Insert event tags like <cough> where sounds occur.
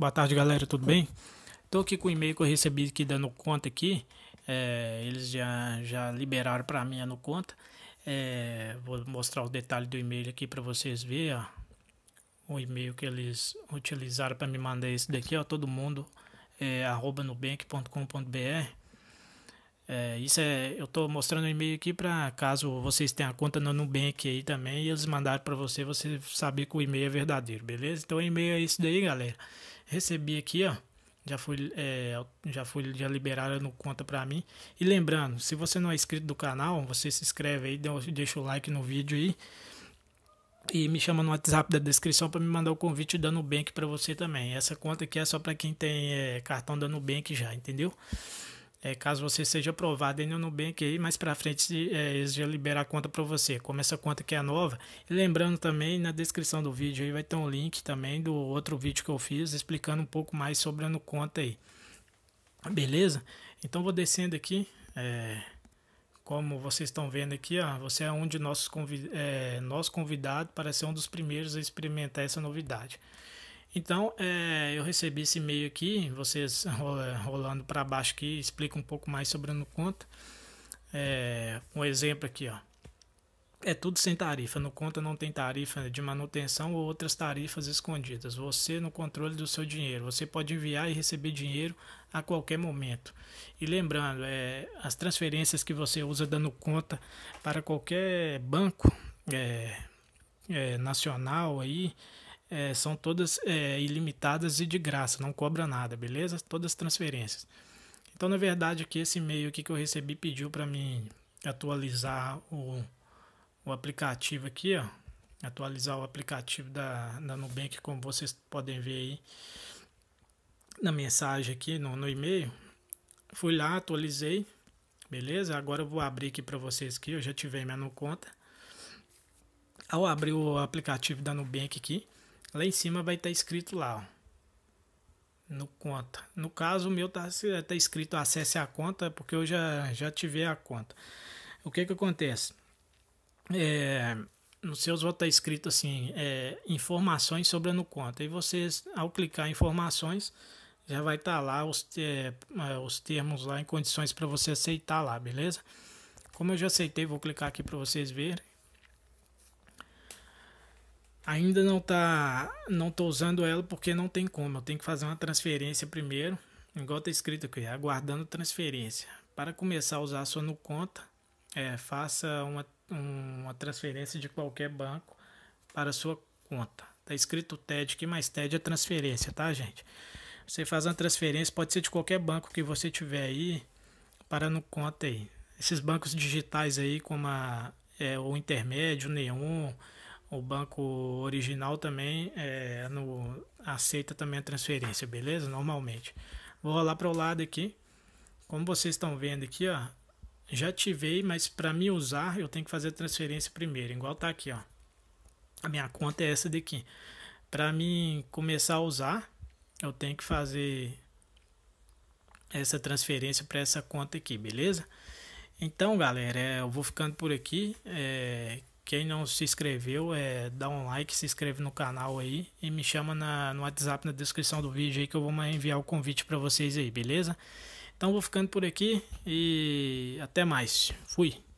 Boa tarde, galera, tudo bem? Estou aqui com o e-mail que eu recebi aqui da conta aqui. É, eles já, já liberaram para mim a conta. É, vou mostrar o detalhe do e-mail aqui para vocês verem. Ó. O e-mail que eles utilizaram para me mandar esse daqui, ó, todo mundo é, arroba nubank.com.br. É, isso é, eu estou mostrando o e-mail aqui para caso vocês tenham a conta no Nubank aí também e eles mandarem para você, você saber que o e-mail é verdadeiro, beleza? Então o e-mail é isso daí, galera. Recebi aqui, ó. Já fui, é, já fui, já liberaram no conta para mim. E lembrando, se você não é inscrito do canal, você se inscreve aí, deixa o like no vídeo aí. E me chama no WhatsApp da descrição para me mandar o convite da Nubank para você também. Essa conta aqui é só para quem tem é, cartão da Nubank já, entendeu? É, caso você seja aprovado ainda no Nubank aí, mais para frente é, eles já liberar a conta para você. Como essa conta que é nova. E lembrando também, na descrição do vídeo aí vai ter um link também do outro vídeo que eu fiz explicando um pouco mais sobre a no conta aí. Beleza? Então vou descendo aqui. É, como vocês estão vendo aqui, ó, você é um de nossos convidados é, nosso para ser um dos primeiros a experimentar essa novidade. Então, é, eu recebi esse e-mail aqui, vocês <laughs> é, rolando para baixo aqui, explica um pouco mais sobre a NuConta. É, um exemplo aqui, ó. É tudo sem tarifa. No conta não tem tarifa de manutenção ou outras tarifas escondidas. Você no controle do seu dinheiro. Você pode enviar e receber dinheiro a qualquer momento. E lembrando, é, as transferências que você usa dando conta para qualquer banco é, é, nacional aí, é, são todas é, ilimitadas e de graça, não cobra nada, beleza? Todas transferências. Então, na verdade, aqui esse e-mail que eu recebi pediu para mim atualizar o, o aplicativo aqui, ó. Atualizar o aplicativo da, da Nubank, como vocês podem ver aí na mensagem aqui, no, no e-mail. Fui lá, atualizei, beleza? Agora eu vou abrir aqui para vocês que eu já tive minha no conta. Ao abrir o aplicativo da Nubank aqui, lá em cima vai estar tá escrito lá, ó, no conta. No caso, o meu tá, tá escrito acesse a conta, porque eu já, já tive a conta. O que que acontece? É, no seus vai estar tá escrito assim, é, informações sobre a conta E vocês, ao clicar em informações, já vai estar tá lá os, é, os termos lá em condições para você aceitar lá, beleza? Como eu já aceitei, vou clicar aqui para vocês verem. Ainda não tá, não tô usando ela porque não tem como. Eu tenho que fazer uma transferência primeiro, igual tá escrito aqui, aguardando transferência. Para começar a usar a sua Nuconta, é, faça uma, uma transferência de qualquer banco para sua conta. Tá escrito TED aqui, mais TED é transferência, tá, gente? Você faz uma transferência, pode ser de qualquer banco que você tiver aí, para no conta aí. Esses bancos digitais aí, como a, é, o Intermédio, o Neon, o banco original também é, no, aceita também a transferência, beleza? Normalmente. Vou rolar para o lado aqui. Como vocês estão vendo aqui, ó, já ativei, mas para me usar eu tenho que fazer a transferência primeiro, igual tá aqui, ó. A minha conta é essa daqui. Para mim começar a usar, eu tenho que fazer essa transferência para essa conta aqui, beleza? Então, galera, é, eu vou ficando por aqui. É, quem não se inscreveu, é, dá um like, se inscreve no canal aí e me chama na, no WhatsApp na descrição do vídeo aí que eu vou enviar o convite para vocês aí, beleza? Então vou ficando por aqui e até mais. Fui.